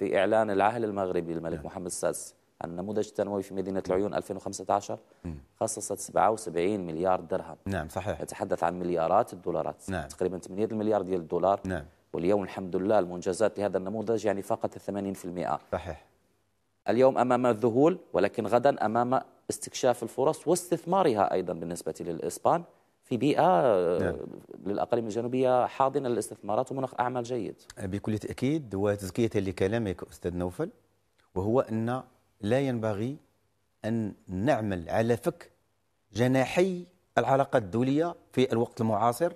في إعلان العاهل المغربي الملك نعم. محمد السادس عن النموذج التنموي في مدينة العيون 2015 خصصت 77 مليار درهم نعم صحيح نتحدث عن مليارات الدولارات نعم. تقريبا 8 مليار ديال الدولار نعم. واليوم الحمد لله المنجزات لهذا النموذج يعني فقط 80% صحيح اليوم أمام الذهول ولكن غدا أمام استكشاف الفرص واستثمارها أيضا بالنسبة للإسبان في بيئة آه، نعم. للأقاليم الجنوبية حاضنة للاستثمارات ومناخ أعمال جيد آه، بكل تأكيد وتزكية لكلامك أستاذ نوفل وهو أن لا ينبغي أن نعمل على فك جناحي العلاقات الدولية في الوقت المعاصر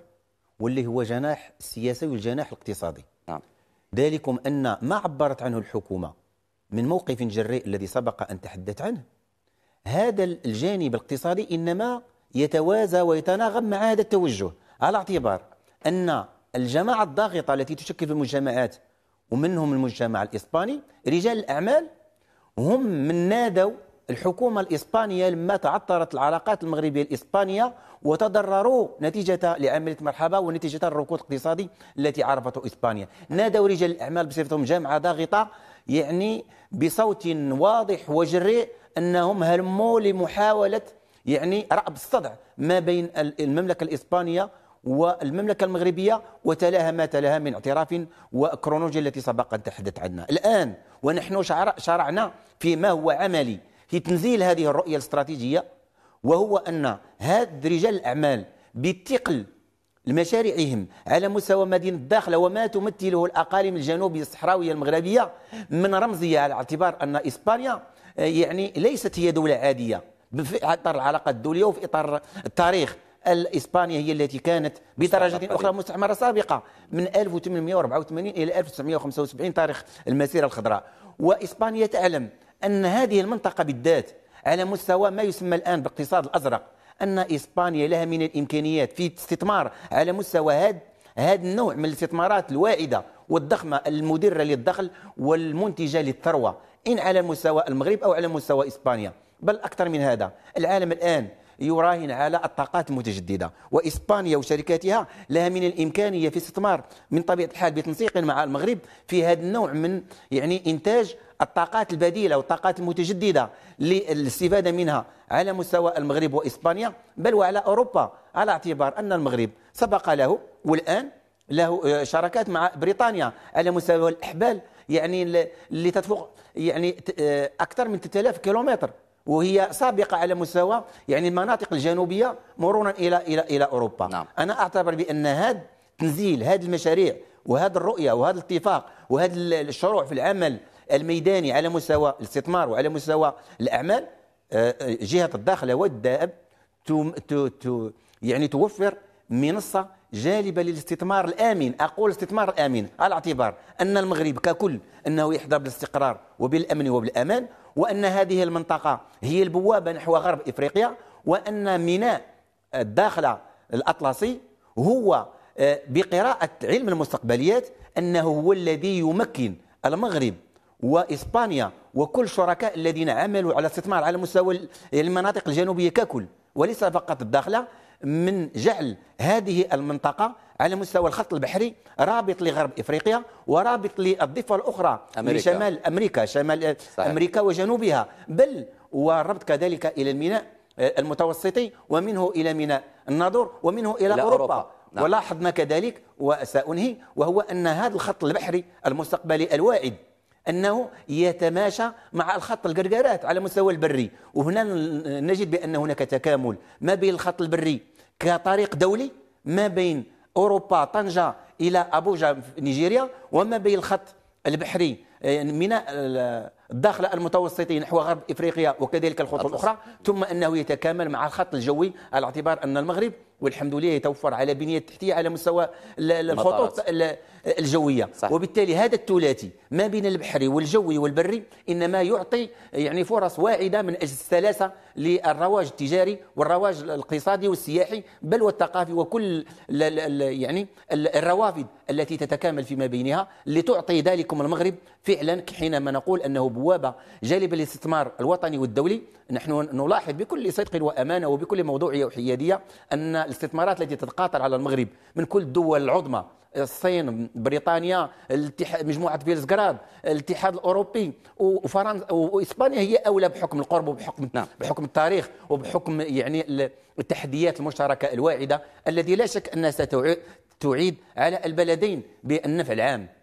واللي هو جناح السياسي والجناح الاقتصادي نعم. ذلكم أن ما عبرت عنه الحكومة من موقف جريء الذي سبق أن تحدثت عنه هذا الجانب الاقتصادي إنما يتوازى ويتناغم مع هذا التوجه على اعتبار أن الجماعة الضاغطة التي تشكل في المجتمعات ومنهم المجتمع الإسباني رجال الأعمال هم من نادوا الحكومة الإسبانية لما تعطرت العلاقات المغربية الإسبانية وتضرروا نتيجة لعملية مرحبا ونتيجة الركود الاقتصادي التي عرفته إسبانيا نادوا رجال الأعمال بصفتهم جامعة ضاغطة يعني بصوت واضح وجريء أنهم هلموا لمحاولة يعني رأب الصدع ما بين المملكة الإسبانية والمملكة المغربية وتلاها ما تلاها من اعتراف وكرونولوجيا التي سبق أن تحدث عنها الآن ونحن شرعنا في ما هو عملي في تنزيل هذه الرؤية الاستراتيجية وهو أن هاد رجال الأعمال بتقل لمشاريعهم على مستوى مدينة الداخلة وما تمثله الأقاليم الجنوبية الصحراوية المغربية من رمزية على اعتبار أن إسبانيا آه، يعني ليست هي دولة عادية في اطار العلاقات الدوليه وفي اطار التاريخ اسبانيا هي التي كانت بدرجه اخرى مستعمره سابقه من 1884 الى 1975 تاريخ المسيره الخضراء واسبانيا تعلم ان هذه المنطقه بالذات على مستوى ما يسمى الان بالاقتصاد الازرق ان اسبانيا لها من الامكانيات في استثمار على مستوى هذا هذا النوع من الاستثمارات الواعده والضخمه المدره للدخل والمنتجه للثروه ان على مستوى المغرب او على مستوى اسبانيا بل أكثر من هذا العالم الآن يراهن على الطاقات المتجددة وإسبانيا وشركاتها لها من الإمكانية في استثمار من طبيعة الحال بتنسيق مع المغرب في هذا النوع من يعني إنتاج الطاقات البديلة والطاقات المتجددة للاستفادة منها على مستوى المغرب وإسبانيا بل وعلى أوروبا على اعتبار أن المغرب سبق له والآن له آه، شراكات مع بريطانيا على مستوى الأحبال يعني اللي تتفوق يعني آه، أكثر من 3000 كيلومتر وهي سابقه على مستوى يعني المناطق الجنوبيه مرورا الى الى الى اوروبا نعم. انا اعتبر بان هذا تنزيل هذه المشاريع وهذه الرؤيه وهذا الاتفاق وهذا الشروع في العمل الميداني على مستوى الاستثمار وعلى مستوى الاعمال آه، آه، جهه الداخله والدائب تو تو تو يعني توفر منصة جالبة للاستثمار الآمن أقول الاستثمار الآمن على اعتبار أن المغرب ككل أنه يحظى بالاستقرار وبالأمن وبالأمان وأن هذه المنطقة هي البوابة نحو غرب إفريقيا وأن ميناء الداخلة الأطلسي هو آه، بقراءة علم المستقبليات أنه هو الذي يمكن المغرب وإسبانيا وكل الشركاء الذين عملوا على الاستثمار على مستوى المناطق الجنوبية ككل وليس فقط الداخلة من جعل هذه المنطقة على مستوى الخط البحري رابط لغرب افريقيا ورابط للضفه الاخرى أمريكا. لشمال امريكا شمال صحيح. امريكا وجنوبها بل وربط كذلك الى الميناء آه، المتوسطي ومنه الى ميناء الناظور ومنه الى, إلى اوروبا, أوروبا. نعم. ولاحظنا كذلك وسانهي وهو ان هذا الخط البحري المستقبلي الواعد أنه يتماشى مع الخط القرقارات على مستوى البري وهنا نجد بأن هناك تكامل ما بين الخط البري كطريق دولي ما بين أوروبا طنجة إلى أبوجا في نيجيريا وما بين الخط البحري آه، من الداخل المتوسطي نحو غرب افريقيا وكذلك الخطوط الاخرى ثم انه يتكامل مع الخط الجوي على اعتبار ان المغرب والحمد لله يتوفر على بنيه تحتيه على مستوى الخطوط الجويه صح. وبالتالي هذا الثلاثي ما بين البحري والجوي والبري انما يعطي يعني فرص واعده من اجل السلاسه للرواج التجاري والرواج الاقتصادي والسياحي بل والثقافي وكل الـ الـ يعني الروافد التي تتكامل فيما بينها لتعطي ذلكم المغرب فعلا حينما نقول انه بوابه جالبه للاستثمار الوطني والدولي نحن نلاحظ بكل صدق وامانه وبكل موضوعيه وحياديه ان الاستثمارات التي تتقاطر على المغرب من كل الدول العظمى الصين بريطانيا مجموعه فيلزغراد الاتحاد الاوروبي وفرنسا واسبانيا هي اولى بحكم القرب وبحكم نعم. بحكم التاريخ وبحكم يعني التحديات المشتركه الواعده الذي لا شك انها ستعيد على البلدين بالنفع العام